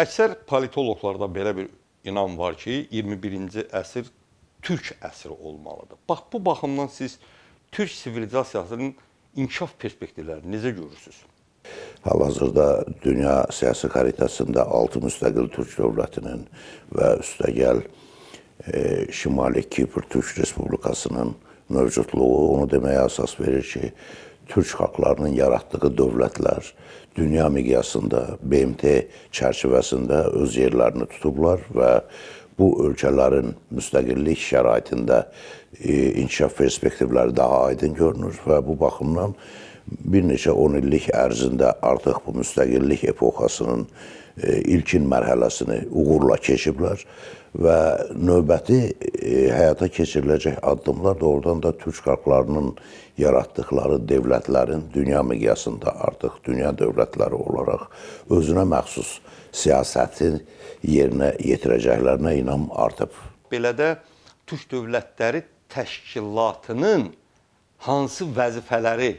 Əksər politoloqlarda belə bir inam var ki, 21-ci əsr türk əsri olmalıdır. Bax bu baxımdan siz türk sivilizasiyasının inkişaf perspektivlərini necə görürsüz? Hal-hazırda dünya siyasi xaritasında 6 müstəqil türk dövlətinin və üstəgəl e, Şimali Kipr Türk Respublikasının mövcudluğu onu deməyə əsas verir ki, türk xalqlarının yaratdığı dövlətlər dünya miqyasında BMT çərçivəsində öz yerlərini tutublar və bu ölkələrin müstəqillik şəraitində e, inkişaf perspektivləri daha aydın görünür və bu baxımdan bir neçə 10 illik ərzində artıq bu müstəqillik epoxasının e, ilkin mərhələsini uğurla keçiblər və növbəti e, həyata keçiriləcək addımlar doğrudan da türk xalqlarının yaratdıqları dövlətlərin dünya miqyasında artıq dünya dövlətləri olaraq özünə məxsus siyasəti yerinə yetirəcəklərinə inam artıb. Belə də türk dövlətləri təşkilatının hansı vəzifələri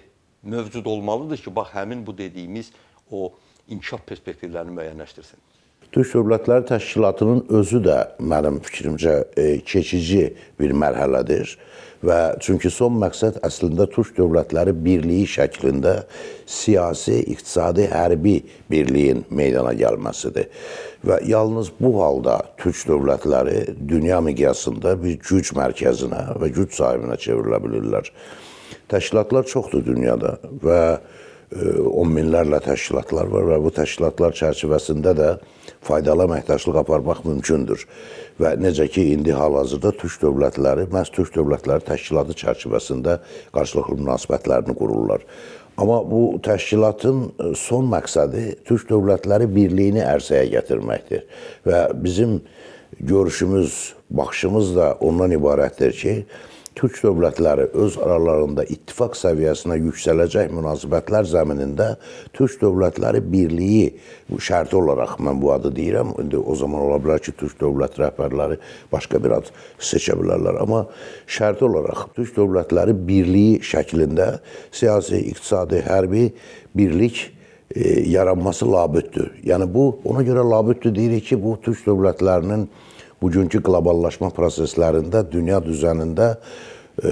mövcud olmalıdır ki, bax həmin bu dediyimiz o inkişaf perspektivlərini müəyyənləşdirsin. Türk Dövlətləri Təşkilatının özü də mənim fikrimcə e, keçici bir mərhələdir və çünki son məqsəd əslində Türk Dövlətləri Birliyi şəklində siyasi, iqtisadi, hərbi birliyin meydana gəlməsidir. Və yalnız bu halda Türk dövlətləri dünya miqyasında bir güc mərkəzinə və güc sahibinə çevrilə bilirlər. Təşkilatlar çoxdur dünyada və e, on minlərlə təşkilatlar var və bu təşkilatlar çərçivəsində də faydalı əməkdaşlıq aparmaq mümkündür. Və necə ki, indi hal-hazırda Türk dövlətləri, məhz Türk dövlətləri təşkilatı çərçivəsində qarşılıqlı münasibətlərini qururlar. Amma bu təşkilatın e, son məqsədi Türk dövlətləri birliyini ərsəyə gətirməkdir. Və bizim görüşümüz, baxışımız da ondan ibarətdir ki, türk dövlətləri öz aralarında ittifaq səviyyəsinə yüksələcək münasibətlər zəminində türk dövlətləri birliyi bu şərti olaraq mən bu adı deyirəm. İndi o zaman ola bilər ki, türk dövlət rəhbərləri başqa bir ad seçə bilərlər, amma şərti olaraq türk dövlətləri birliyi şəklində siyasi, iqtisadi, hərbi birlik e, yaranması labüddür. Yəni bu ona görə labüddür deyirik ki, bu türk dövlətlərinin bugünkü qloballaşma proseslərində dünya düzənində e,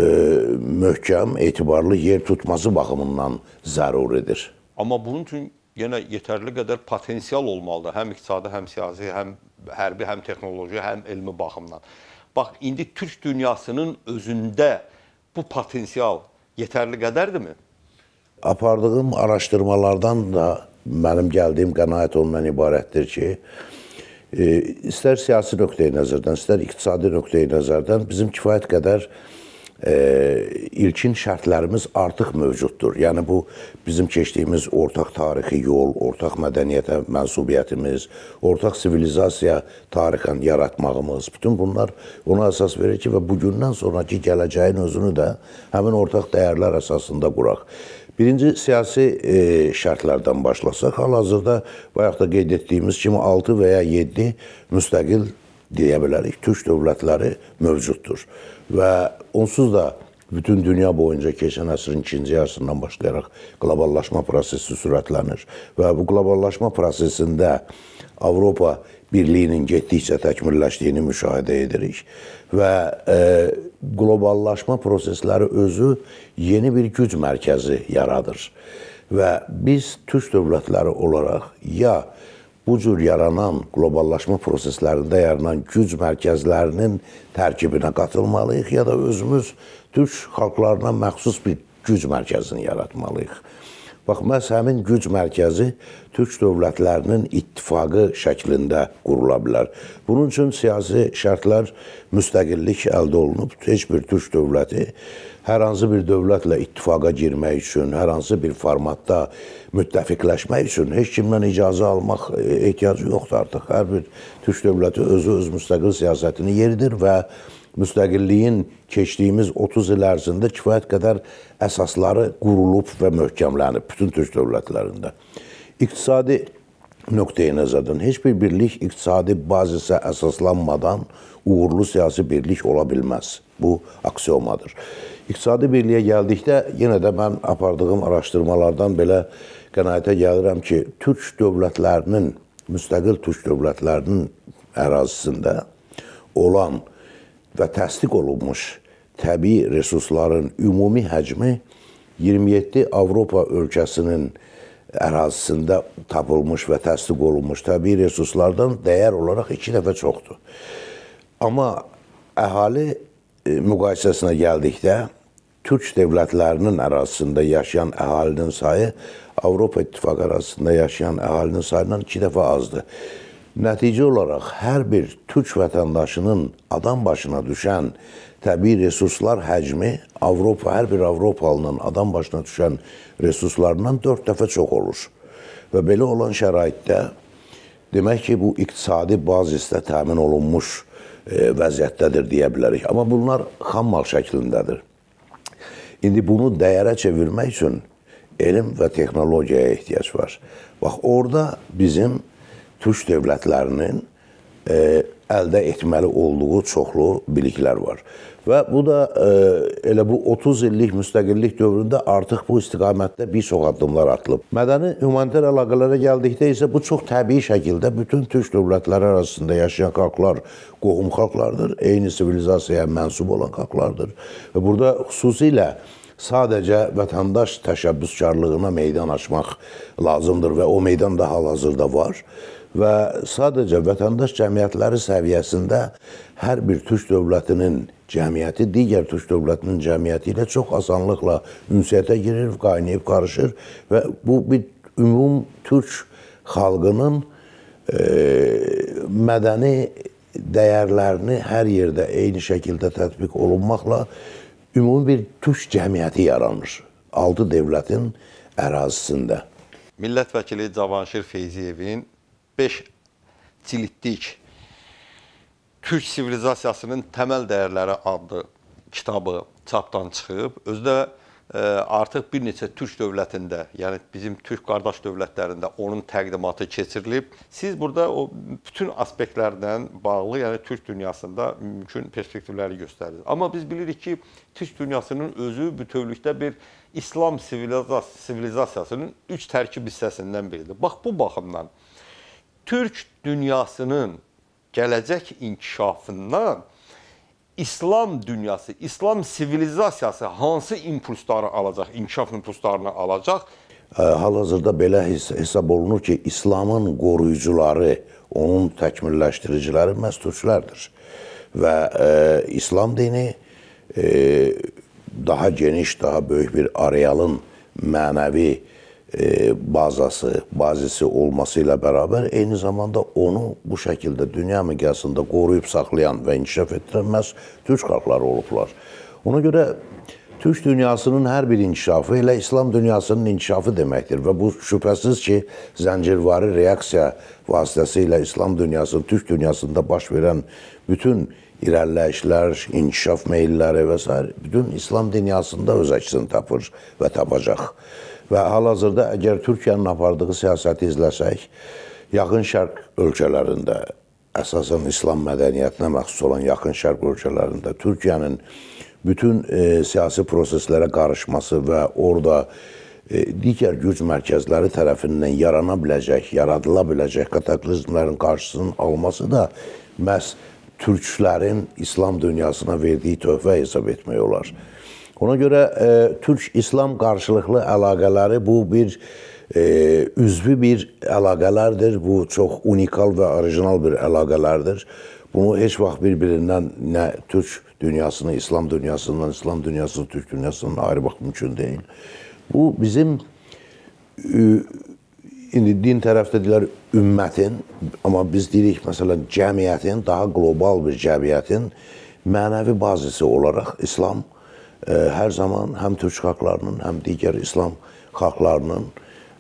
möhkəm, etibarlı yer tutması baxımından zəruridir. Amma bunun üçün yenə yetərli qədər potensial olmalıdır. Həm iqtisadi, həm siyasi, həm hərbi, həm texnoloji, həm elmi baxımdan. Bax, indi Türk dünyasının özündə bu potensial yetərli qədərdirmi? Apardığım araşdırmalardan da mənim gəldiyim qənaət ondan ibarətdir ki, e, istər siyasi nöqteyi nəzərdən, istər iqtisadi nöqteyi nəzərdən bizim kifayət qədər e, ilkin şərtlərimiz artıq mövcuddur. Yəni bu bizim keçdiyimiz ortaq tarixi yol, ortaq mədəniyyətə mənsubiyyətimiz, ortaq sivilizasiya tarixən yaratmağımız, bütün bunlar ona əsas verir ki, və bugündən sonrakı gələcəyin özünü də həmin ortaq dəyərlər əsasında quraq. Birinci siyasi e, şərtlərdən başlasaq, hal-hazırda bayaq da qeyd etdiyimiz kimi 6 və ya 7 müstəqil deyə bilərik türk dövlətləri mövcuddur. Və onsuz da bütün dünya boyunca keçən əsrin ikinci yarısından başlayaraq globallaşma prosesi sürətlənir və bu globallaşma prosesində Avropa birliyinin getdikcə təkmilləşdiyini müşahidə edirik və e, qloballaşma prosesləri özü yeni bir güc mərkəzi yaradır. Və biz türk dövlətləri olaraq ya bu cür yaranan qloballaşma proseslərində yaranan güc mərkəzlərinin tərkibinə qatılmalıyıq ya da özümüz türk xalqlarına məxsus bir güc mərkəzini yaratmalıyıq. Bax, məhz həmin güc mərkəzi Türk dövlətlərinin ittifaqı şəklində qurula bilər. Bunun üçün siyasi şərtlər müstəqillik əldə olunub. Heç bir Türk dövləti hər hansı bir dövlətlə ittifaqa girmək üçün, hər hansı bir formatda müttəfiqləşmək üçün heç kimdən icazə almaq e, ehtiyacı yoxdur artıq. Hər bir Türk dövləti özü öz müstəqil siyasətini yeridir və müstəqilliyin keçdiyimiz 30 il ərzində kifayət qədər əsasları qurulub və möhkəmlənib bütün türk dövlətlərində. İqtisadi nöqteyi nəzərdən heç bir birlik iqtisadi bazisə əsaslanmadan uğurlu siyasi birlik ola bilməz. Bu aksiomadır. İqtisadi birliyə gəldikdə yenə də mən apardığım araşdırmalardan belə qənaətə gəlirəm ki, türk dövlətlərinin, müstəqil türk dövlətlərinin ərazisində olan və təsdiq olunmuş təbii resursların ümumi həcmi 27 Avropa ölkəsinin ərazisində tapılmış və təsdiq olunmuş təbii resurslardan dəyər olaraq 2 dəfə çoxdur. Amma əhali e, müqayisəsinə gəldikdə Türk dövlətlərinin ərazisində yaşayan əhalinin sayı Avropa İttifaqı ərazisində yaşayan əhalinin sayından 2 dəfə azdır. Nəticə olaraq hər bir türk vətəndaşının adam başına düşən təbii resurslar həcmi Avropa hər bir Avropalının adam başına düşən resurslarından 4 dəfə çox olur. Və belə olan şəraitdə demək ki, bu iqtisadi bazisdə təmin olunmuş e, vəziyyətdədir deyə bilərik. Amma bunlar xammal şəklindədir. İndi bunu dəyərə çevirmək üçün elm və texnologiyaya ehtiyac var. Bax orada bizim Türk dövlətlərinin e, əldə etməli olduğu çoxlu biliklər var. Və bu da e, elə bu 30 illik müstəqillik dövründə artıq bu istiqamətdə bir çox addımlar atılıb. Mədəni humanitar əlaqələrə gəldikdə isə bu çox təbii şəkildə bütün türk dövlətləri arasında yaşayan xalqlar qohum xalqlardır, eyni sivilizasiyaya mənsub olan xalqlardır. Və burada xüsusilə sadəcə vətəndaş təşəbbüskarlığına meydan açmaq lazımdır və o meydan da hal-hazırda var və sadəcə vətəndaş cəmiyyətləri səviyyəsində hər bir türk dövlətinin cəmiyyəti digər türk dövlətinin cəmiyyəti ilə çox asanlıqla ünsiyyətə girir, qaynayıb qarışır və bu bir ümum türk xalqının e, mədəni dəyərlərini hər yerdə eyni şəkildə tətbiq olunmaqla ümumi bir türk cəmiyyəti yaranır altı dövlətin ərazisində. Millət vəkili Cavanşir Feyziyevin 5 ciltlik Türk sivilizasiyasının təməl dəyərləri adlı kitabı çapdan çıxıb. Özü də artıq bir neçə türk dövlətində, yəni bizim türk qardaş dövlətlərində onun təqdimatı keçirilib. Siz burada o bütün aspektlərdən bağlı, yəni türk dünyasında mümkün perspektivləri göstərirsiniz. Amma biz bilirik ki, türk dünyasının özü bütövlükdə bir İslam sivilizasiyasının üç tərkib hissəsindən biridir. Bax bu baxımdan türk dünyasının gələcək inkişafından İslam dünyası, İslam sivilizasiyası hansı impulsları alacaq, inkişaf impulslarını alacaq? Hal-hazırda belə hesab olunur ki, İslamın qoruyucuları, onun təkmilləşdiriciləri məhz türklərdir. Və e, İslam dini e, daha geniş, daha böyük bir arealın mənəvi e, E, bazası, bazisi olması ilə bərabər eyni zamanda onu bu şəkildə dünya miqyasında qoruyub saxlayan və inkişaf etdirən məhz türk xalqları olublar. Ona görə türk dünyasının hər bir inkişafı elə İslam dünyasının inkişafı deməkdir və bu şübhəsiz ki, zəncirvari reaksiya vasitəsilə İslam dünyası, türk dünyasında baş verən bütün irəliləyişlər, inkişaf meylləri və s. bütün İslam dünyasında öz əksini tapır və tapacaq. Və hal-hazırda əgər Türkiyənin apardığı siyasəti izləsək, Yaxın Şərq ölkələrində, əsasən İslam mədəniyyətinə məxsus olan Yaxın Şərq ölkələrində Türkiyənin bütün e, siyasi proseslərə qarışması və orada e, digər güc mərkəzləri tərəfindən yarana biləcək, yaradıla biləcək kataklizmlərin qarşısının alması da məhz türklərin İslam dünyasına verdiyi töhfə hesab etmək olar. Ona görə e, Türk-İslam qarşılıqlı əlaqələri bu bir e, üzvü bir əlaqələrdir. Bu çox unikal və orijinal bir əlaqələrdir. Bunu heç vaxt bir-birindən nə Türk dünyasını, İslam dünyasından, İslam dünyasını, Türk dünyasından ayırmaq mümkün deyil. Bu bizim indi din tərəfdə deyirlər ümmətin, amma biz deyirik məsələn cəmiyyətin, daha qlobal bir cəmiyyətin mənəvi bazisi olaraq İslam hər zaman həm türk xalqlarının, həm digər İslam xalqlarının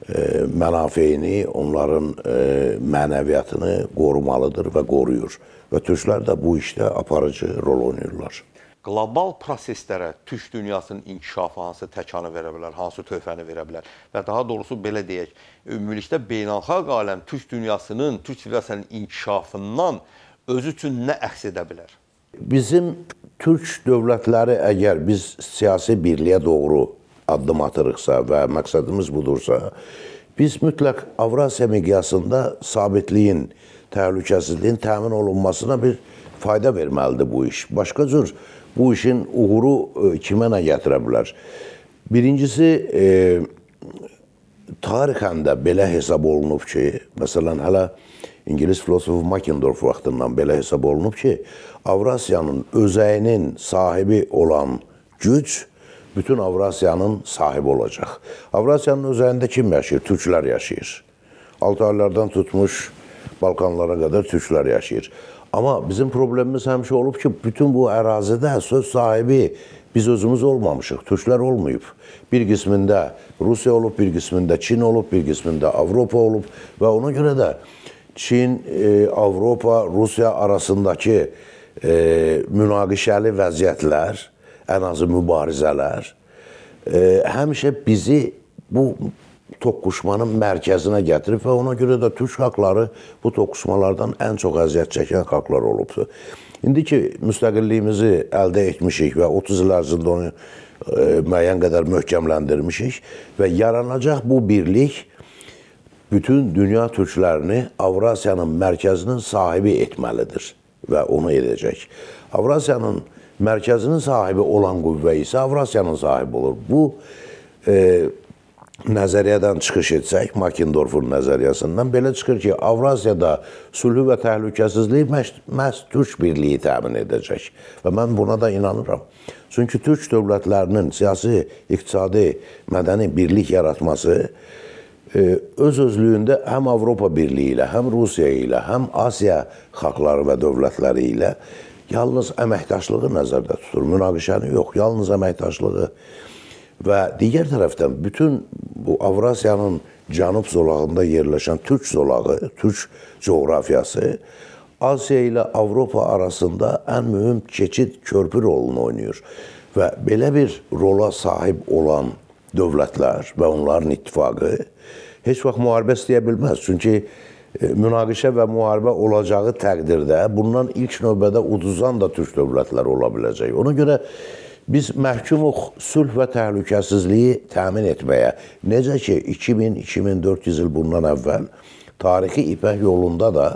e, mənafeyini, onların e, mənəviyyatını qorumalıdır və qoruyur. Və türklər də bu işdə aparıcı rol oynayırlar. Qlobal proseslərə türk dünyasının inkişafı hansı təkanı verə bilər, hansı töhfəni verə bilər və daha doğrusu belə deyək, ümumilikdə beynəlxalq aləm türk dünyasının, türk sivilizasiyasının inkişafından özü üçün nə əks edə bilər? Bizim Türk dövlətləri əgər biz siyasi birliyə doğru addım atırıqsa və məqsədimiz budursa, biz mütləq Avrasiya miqyasında sabitliyin, təhlükəsizliyin təmin olunmasına bir fayda verməlidir bu iş. Başqa cür bu işin uğuru e, kimə nə gətirə bilər? Birincisi, e, tarixən də belə hesab olunub ki, məsələn, hələ İngilis filosofu Makendorf vaxtından belə hesab olunub ki, Avrasiyanın özəyinin sahibi olan güc bütün Avrasiyanın sahibi olacaq. Avrasiyanın özəyində kim yaşayır? Türklər yaşayır. Altaylardan tutmuş Balkanlara qədər türklər yaşayır. Amma bizim problemimiz həmişə olub ki, bütün bu ərazidə söz sahibi biz özümüz olmamışıq, türklər olmayıb. Bir qismində Rusiya olub, bir qismində Çin olub, bir qismində Avropa olub və ona görə də Çin, e, Avropa, Rusiya arasındakı e, münaqişəli vəziyyətlər, ən azı mübarizələr e, həmişə bizi bu toqquşmanın mərkəzinə gətirib və ona görə də türk xalqları bu toqquşmalardan ən çox əziyyət çəkən xalqlar olubdur. İndi ki müstəqilliyimizi əldə etmişik və 30 il ərzində onu müəyyən qədər möhkəmləndirmişik və yaranacaq bu birlik bütün dünya türklərini Avrasiyanın mərkəzinin sahibi etməlidir və onu edəcək. Avrasiyanın mərkəzinin sahibi olan qüvvə isə Avrasiyanın sahibi olur. Bu e, nəzəriyyədən çıxış etsək, Makindorfun nəzəriyyəsindən belə çıxır ki, Avrasiyada sülhü və təhlükəsizliyi məhz Türk birliyi təmin edəcək. Və mən buna da inanıram. Çünki Türk dövlətlərinin siyasi, iqtisadi, mədəni birlik yaratması öz-özlüyündə həm Avropa Birliyi ilə, həm Rusiya ilə, həm Asiya xalqları və dövlətləri ilə yalnız əməkdaşlığı nəzərdə tutur, münaqişəni yox, yalnız əməkdaşlığı. Və digər tərəfdən bütün bu Avrasiyanın cənub zolağında yerləşən türk zolağı, türk coğrafiyası Asiya ilə Avropa arasında ən mühüm keçid körpü rolunu oynayır. Və belə bir rola sahib olan dövlətlər və onların ittifaqı heç vaxt müharibə istəyə bilməz. Çünki e, münaqişə və müharibə olacağı təqdirdə bundan ilk növbədə uduzan da türk dövlətləri ola biləcək. Ona görə biz məhkumuq sülh və təhlükəsizliyi təmin etməyə. Necə ki 2000-2400 il bundan əvvəl tarixi İpək yolunda da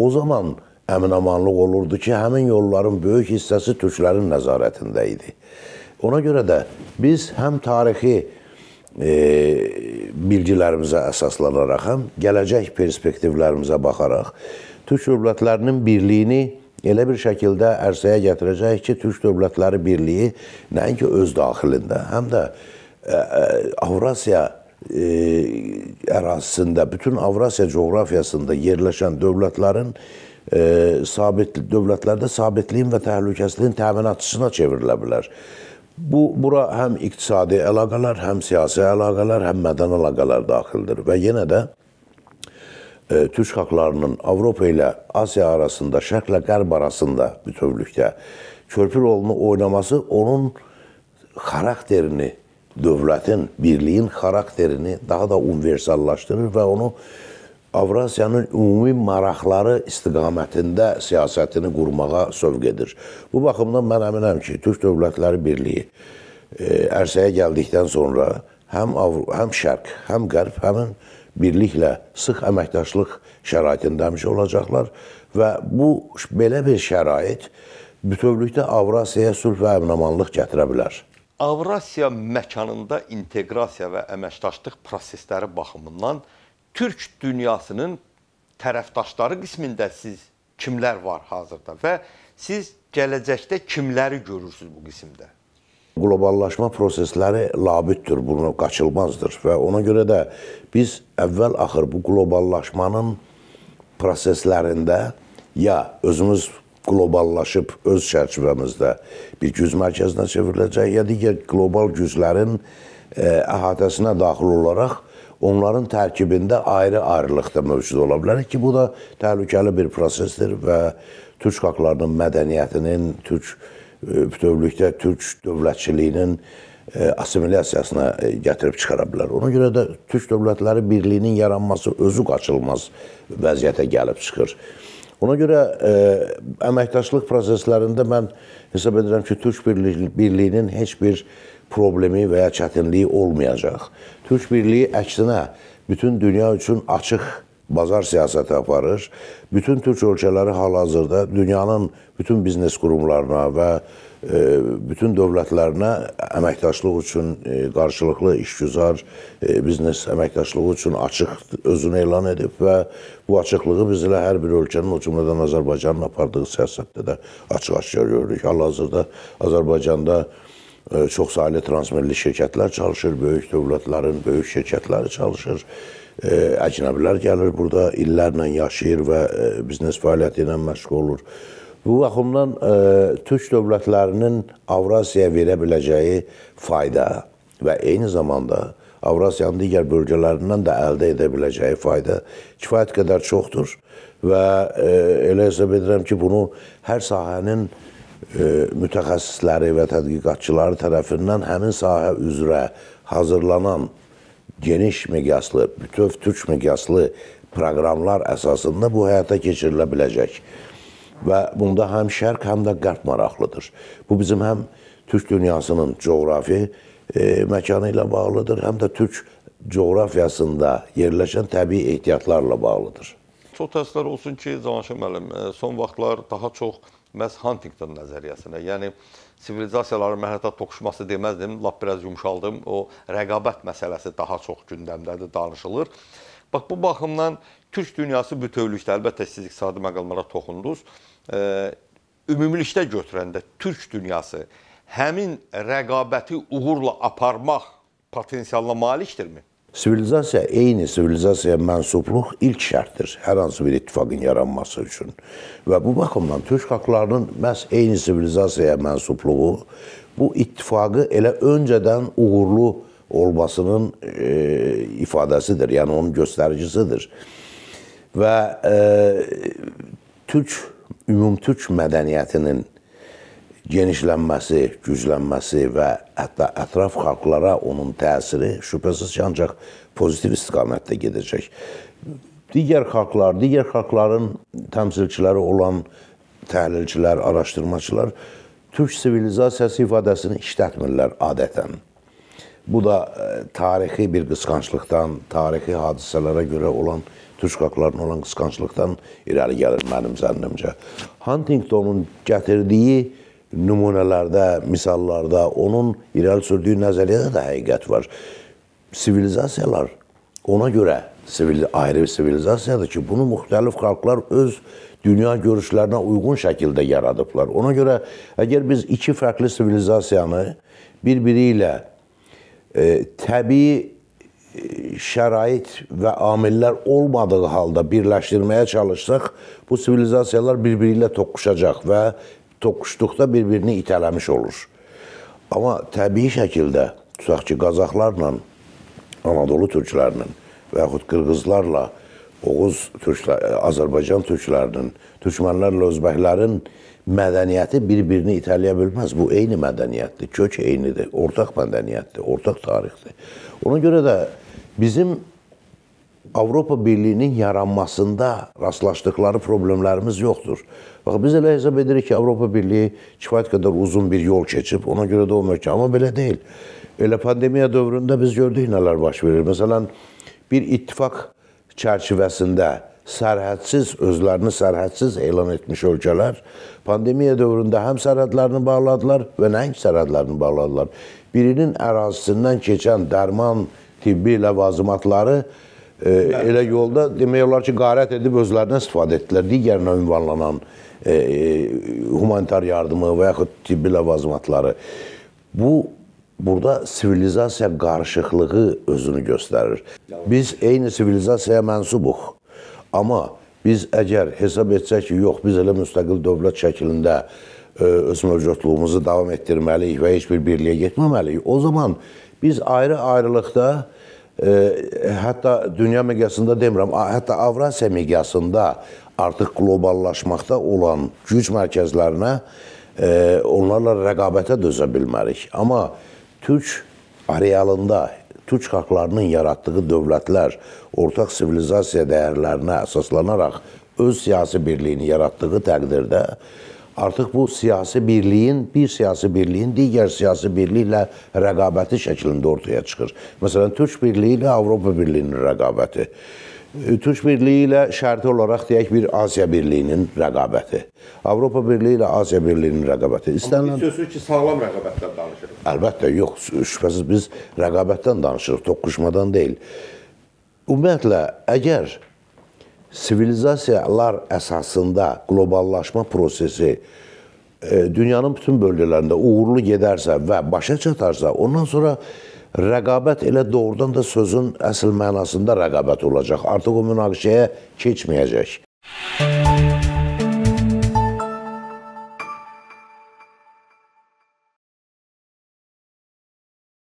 o zaman əminamanlıq olurdu ki, həmin yolların böyük hissəsi türklərin nəzarətində idi. Ona görə də biz həm tarixi E, bilgilərimizə əsaslanaraq həm gələcək perspektivlərimizə baxaraq Türk dövlətlərinin birliyini elə bir şəkildə ərsəyə gətirəcək ki, Türk dövlətləri birliyi nəinki öz daxilində, həm də e, e, Avrasiya ərazisində, bütün Avrasiya coğrafiyasında yerləşən dövlətlərin sabit dövlətlərdə sabitliyin və təhlükəsizliyin təminatçısına çevrilə bilər. Bu bura həm iqtisadi əlaqələr, həm siyasi əlaqələr, həm mədən əlaqələr daxildir və yenə də e, türk xalqlarının Avropa ilə Asiya arasında, Şərqlə Qərb arasında bütövlükdə körpü rolunu oynaması onun xarakterini, dövlətin, birliyin xarakterini daha da universallaşdırır və onu Avrasiyanın ümumi maraqları istiqamətində siyasətini qurmağa sövq edir. Bu baxımdan mən əminəm ki, Türk Dövlətləri Birliyi e, ərsəyə gəldikdən sonra həm Avru həm Şərq, həm Qərb həmin birliklə sıx əməkdaşlıq şəraitində həmişə olacaqlar və bu belə bir şərait bütövlükdə Avrasiyaya sülh və əminamanlıq gətirə bilər. Avrasiya məkanında inteqrasiya və əməkdaşlıq prosesləri baxımından Türk dünyasının tərəfdaşları qismində siz kimlər var hazırda və siz gələcəkdə kimləri görürsüz bu qismdə? Qloballaşma prosesləri labüddür, bunu qaçılmazdır və ona görə də biz əvvəl axır bu qloballaşmanın proseslərində ya özümüz qloballaşıb öz çərçivəmizdə bir güc mərkəzinə çevriləcək, ya digər qlobal güclərin e, əhatəsinə daxil olaraq onların tərkibində ayrı-ayrılıqda mövcud ola bilər ki, bu da təhlükəli bir prosesdir və türk xalqlarının mədəniyyətinin, türk e, bütövlükdə türk dövlətçiliyinin e, assimilyasiyasına e, gətirib çıxara bilər. Ona görə də türk dövlətləri birliyinin yaranması özü qaçılmaz vəziyyətə gəlib çıxır. Ona görə ə, əməkdaşlıq proseslərində mən hesab edirəm ki, türk birliyinin heç bir problemi və ya çətinliyi olmayacaq. Türk Birliyi əksinə bütün dünya üçün açıq bazar siyasəti aparır. Bütün türk ölkələri hal-hazırda dünyanın bütün biznes qurumlarına və e, bütün dövlətlərinə əməkdaşlıq üçün e, qarşılıqlı işgüzar e, biznes əməkdaşlığı üçün açıq özünü elan edib və bu açıqlığı biz elə hər bir ölkənin, o cümlədən Azərbaycanın apardığı siyasətdə də açıq-aşkar görürük. Hal-hazırda Azərbaycanda çoxsaylı transmilli şirkətlər çalışır, böyük dövlətlərin böyük şirkətləri çalışır. Əcnəbilər gəlir burada, illərlə yaşayır və biznes fəaliyyəti ilə məşğul olur. Bu baxımdan türk dövlətlərinin Avrasiyaya verə biləcəyi fayda və eyni zamanda Avrasiyanın digər bölgələrindən də əldə edə biləcəyi fayda kifayət qədər çoxdur və elə hesab edirəm ki, bunu hər sahənin E, mütəxəssisləri və tədqiqatçıları tərəfindən həmin sahə üzrə hazırlanan geniş miqyaslı, bütöv türk miqyaslı proqramlar əsasında bu həyata keçirilə biləcək. Və bunda həm şərq, həm də qərb maraqlıdır. Bu bizim həm türk dünyasının coğrafi e, məkanı ilə bağlıdır, həm də türk coğrafiyasında yerləşən təbii ehtiyatlarla bağlıdır. Çox təəssüflər olsun ki, Cavanşir müəllim, e, son vaxtlar daha çox məhz Huntington nəzəriyyəsinə. Yəni sivilizasiyaların məhəllədə toqquşması deməzdim, lap biraz yumşaldım. O rəqabət məsələsi daha çox gündəmdədir, danışılır. Bax bu baxımdan türk dünyası bütövlükdə əlbəttə siz iqtisadi məqamlara toxundunuz. E, ümumilikdə götürəndə türk dünyası həmin rəqabəti uğurla aparmaq potensialına malikdirmi? Sivilizasiya, eyni sivilizasiyaya mənsubluq ilk şərtdir hər hansı bir ittifaqın yaranması üçün. Və bu baxımdan türk xalqlarının məhz eyni sivilizasiyaya mənsubluğu bu ittifaqı elə öncədən uğurlu olmasının e, ifadəsidir, yəni onun göstəricisidir. Və e, türk ümumtürk mədəniyyətinin genişlənməsi, güclənməsi və hətta ətraf xalqlara onun təsiri şübhəsiz ki, ancaq pozitiv istiqamətdə gedəcək. Digər xalqlar, digər xalqların təmsilçiləri olan təhlilçilər, araşdırmacılar türk sivilizasiyası ifadəsini işlətmirlər adətən. Bu da e, tarixi bir qısqanclıqdan, tarixi hadisələrə görə olan türk xalqlarına olan qısqanclıqdan irəli gəlir mənim zənnimcə. Huntingtonun gətirdiyi nümunələrdə, misallarda, onun irəli sürdüyü nəzəriyyədə də həqiqət var. Sivilizasiyalar ona görə sivil, ayrı bir sivilizasiyadır ki, bunu müxtəlif xalqlar öz dünya görüşlərinə uyğun şəkildə yaradıblar. Ona görə əgər biz iki fərqli sivilizasiyanı bir-biri ilə e, təbii e, şərait və amillər olmadığı halda birləşdirməyə çalışsaq, bu sivilizasiyalar bir-biri ilə toqquşacaq və toqquşduqda bir-birini itələmiş olur. Amma təbii şəkildə, tutaq ki, Qazaxlarla, Anadolu türklərlə və yaxud qırğızlarla, Oğuz türklər, e, Azərbaycan türklərinin, türkmənlərlə özbəklərin mədəniyyəti bir-birini itələyə bilməz. Bu eyni mədəniyyətdir, kök eynidir, ortaq mədəniyyətdir, ortaq tarixdir. Ona görə də bizim Avropa Birliyinin yaranmasında rastlaşdıqları problemlərimiz yoxdur. Bax biz elə hesab edirik ki, Avropa Birliyi kifayət qədər uzun bir yol keçib, ona görə də olmuyor ki, amma belə deyil. Elə pandemiya dövründə biz gördük nələr baş verir. Məsələn, bir ittifaq çərçivəsində sərhədsiz, özlərini sərhədsiz elan etmiş ölkələr pandemiya dövründə həm sərhədlərini bağladılar və nəinki sərhədlərini bağladılar. Birinin ərazisindən keçən dərman, tibbi ləvazimatları e, elə yolda demək olar ki, qarət edib özlərinə istifadə etdilər digərinə ünvanlanan E, humanitar yardımı və yaxud tibbi ləvazimatları. Bu burada sivilizasiya qarışıqlığı özünü göstərir. Biz eyni sivilizasiyaya mənsubuq. Amma biz əgər hesab etsək ki, yox, biz elə müstəqil dövlət şəklində e, öz mövcudluğumuzu davam etdirməliyik və heç bir birliyə getməməliyik, o zaman biz ayrı-ayrılıqda e, hətta dünya miqyasında demirəm, hətta Avrasiya miqyasında artıq qloballaşmaqda olan güc mərkəzlərinə e, onlarla rəqabətə dözə bilmərik. Amma türk arealında türk xalqlarının yaratdığı dövlətlər ortaq sivilizasiya dəyərlərinə əsaslanaraq öz siyasi birliyini yaratdığı təqdirdə artıq bu siyasi birliyin, bir siyasi birliyin digər siyasi birliklə rəqabəti şəklində ortaya çıxır. Məsələn, Türk Birliyi ilə Avropa Birliyinin rəqabəti. Türk Birliyi ilə şərti olaraq deyək bir Asiya Birliyinin rəqabəti. Avropa Birliyi ilə Asiya Birliyinin rəqabəti. İstənilən sözü ki, sağlam rəqabətdən danışırıq. Əlbəttə, yox, şübhəsiz biz rəqabətdən danışırıq, toqquşmadan deyil. Ümumiyyətlə, əgər sivilizasiyalar əsasında qloballaşma prosesi e, dünyanın bütün bölgələrində uğurlu gedərsə və başa çatarsa, ondan sonra Rəqabət elə doğrudan da sözün əsl mənasında rəqabət olacaq. Artıq o münaqişəyə keçməyəcək. Müzik